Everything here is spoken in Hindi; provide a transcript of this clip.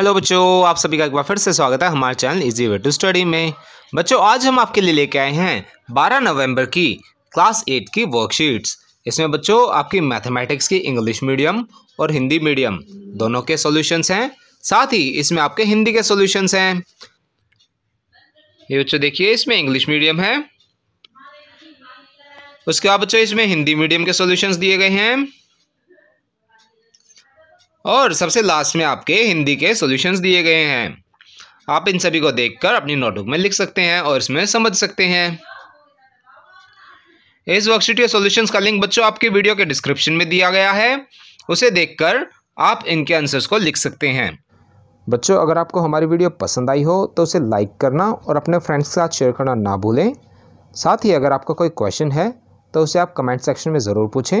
हेलो बच्चों आप सभी का एक बार फिर से स्वागत है हमारे channel easy way to study में बच्चों आज हम आपके लिए लेके आए हैं 12 नवंबर की क्लास एट की वर्कशीट्स इसमें बच्चों आपकी मैथमेटिक्स की इंग्लिश मीडियम और हिंदी मीडियम दोनों के सॉल्यूशंस हैं साथ ही इसमें आपके हिंदी के सोल्यूशंस हैं ये बच्चों देखिए इसमें इंग्लिश मीडियम है उसके बाद बच्चों इसमें हिंदी मीडियम के सोल्यूशंस दिए गए हैं और सबसे लास्ट में आपके हिंदी के सॉल्यूशंस दिए गए हैं आप इन सभी को देखकर अपनी नोटबुक में लिख सकते हैं और इसमें समझ सकते हैं इस वर्कशीट के सॉल्यूशंस का लिंक बच्चों आपके वीडियो के डिस्क्रिप्शन में दिया गया है उसे देखकर आप इनके आंसर्स को लिख सकते हैं बच्चों अगर आपको हमारी वीडियो पसंद आई हो तो उसे लाइक करना और अपने फ्रेंड्स के साथ शेयर करना ना भूलें साथ ही अगर आपका कोई क्वेश्चन है तो उसे आप कमेंट सेक्शन में ज़रूर पूछें